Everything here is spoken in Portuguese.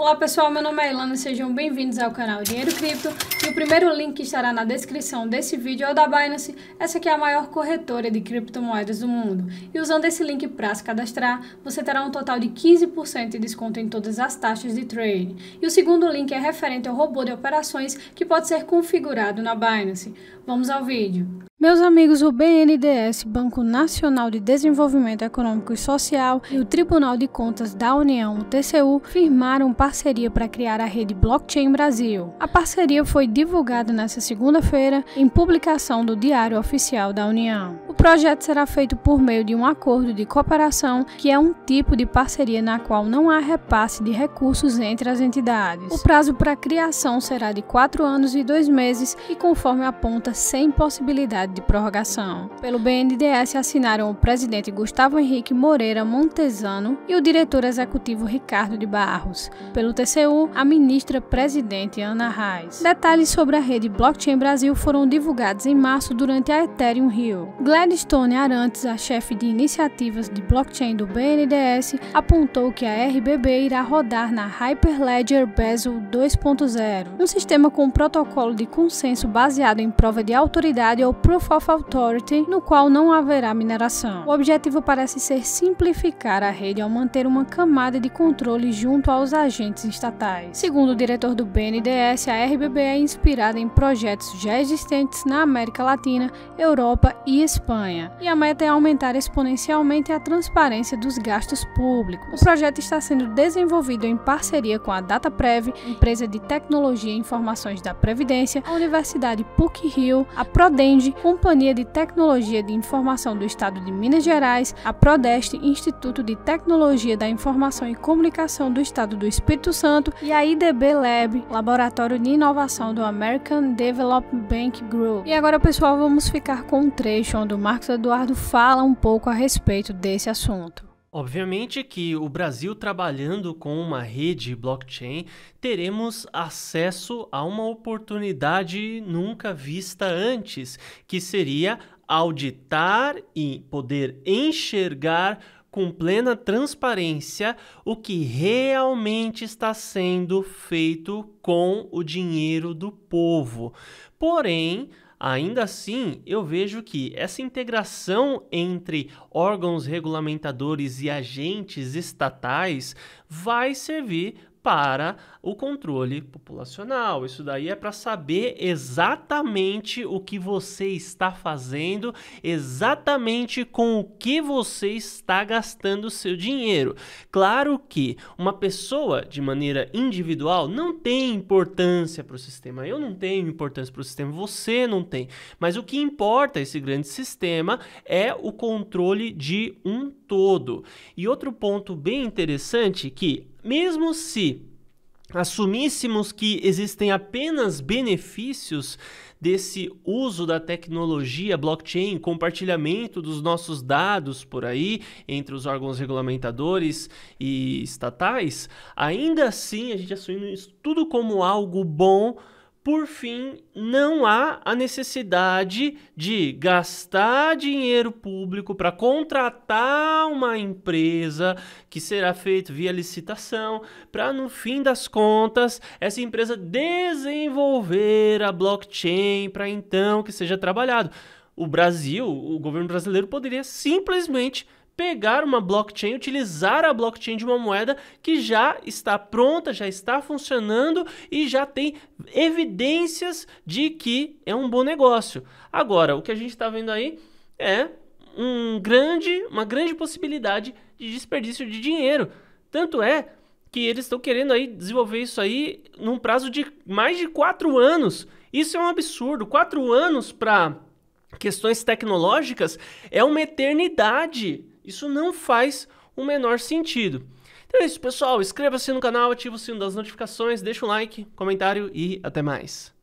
Olá pessoal, meu nome é Ilana, sejam bem-vindos ao canal Dinheiro Cripto e o primeiro link que estará na descrição desse vídeo é o da Binance, essa que é a maior corretora de criptomoedas do mundo. E usando esse link para se cadastrar, você terá um total de 15% de desconto em todas as taxas de trade. E o segundo link é referente ao robô de operações que pode ser configurado na Binance. Vamos ao vídeo. Meus amigos, o BNDES, Banco Nacional de Desenvolvimento Econômico e Social, e o Tribunal de Contas da União, o TCU, firmaram parceria para criar a rede Blockchain Brasil. A parceria foi divulgada nesta segunda-feira em publicação do Diário Oficial da União projeto será feito por meio de um acordo de cooperação, que é um tipo de parceria na qual não há repasse de recursos entre as entidades. O prazo para criação será de 4 anos e 2 meses e, conforme aponta, sem possibilidade de prorrogação. Pelo BNDES assinaram o presidente Gustavo Henrique Moreira Montesano e o diretor executivo Ricardo de Barros. Pelo TCU, a ministra presidente Ana Reis. Detalhes sobre a rede Blockchain Brasil foram divulgados em março durante a Ethereum Rio. Glad Gladstone Arantes, a chefe de iniciativas de blockchain do BNDES, apontou que a RBB irá rodar na Hyperledger Basel 2.0, um sistema com um protocolo de consenso baseado em prova de autoridade ou Proof of Authority, no qual não haverá mineração. O objetivo parece ser simplificar a rede ao manter uma camada de controle junto aos agentes estatais. Segundo o diretor do BNDES, a RBB é inspirada em projetos já existentes na América Latina, Europa e Espanha campanha, e a meta é aumentar exponencialmente a transparência dos gastos públicos. O projeto está sendo desenvolvido em parceria com a DataPrev, empresa de tecnologia e informações da Previdência, a Universidade PUC-Rio, a Prodenge, Companhia de Tecnologia de Informação do Estado de Minas Gerais, a Prodeste, Instituto de Tecnologia da Informação e Comunicação do Estado do Espírito Santo e a IDB Lab, Laboratório de Inovação do American Development Bank Group. E agora, pessoal, vamos ficar com um trecho onde o Marcos Eduardo fala um pouco a respeito desse assunto. Obviamente que o Brasil trabalhando com uma rede blockchain, teremos acesso a uma oportunidade nunca vista antes, que seria auditar e poder enxergar com plena transparência o que realmente está sendo feito com o dinheiro do povo. Porém, Ainda assim, eu vejo que essa integração entre órgãos regulamentadores e agentes estatais vai servir para o controle populacional. Isso daí é para saber exatamente o que você está fazendo, exatamente com o que você está gastando seu dinheiro. Claro que uma pessoa de maneira individual não tem importância para o sistema. Eu não tenho importância para o sistema, você não tem. Mas o que importa esse grande sistema é o controle de um todo. E outro ponto bem interessante que mesmo se assumíssemos que existem apenas benefícios desse uso da tecnologia blockchain, compartilhamento dos nossos dados por aí entre os órgãos regulamentadores e estatais, ainda assim a gente assumindo isso tudo como algo bom por fim, não há a necessidade de gastar dinheiro público para contratar uma empresa que será feito via licitação, para no fim das contas essa empresa desenvolver a blockchain para então que seja trabalhado. O Brasil, o governo brasileiro poderia simplesmente pegar uma blockchain, utilizar a blockchain de uma moeda que já está pronta, já está funcionando e já tem evidências de que é um bom negócio. Agora, o que a gente está vendo aí é um grande, uma grande possibilidade de desperdício de dinheiro. Tanto é que eles estão querendo aí desenvolver isso aí num prazo de mais de quatro anos. Isso é um absurdo. Quatro anos para questões tecnológicas é uma eternidade. Isso não faz o menor sentido. Então é isso, pessoal. Inscreva-se no canal, ativa o sino das notificações, deixa um like, comentário e até mais.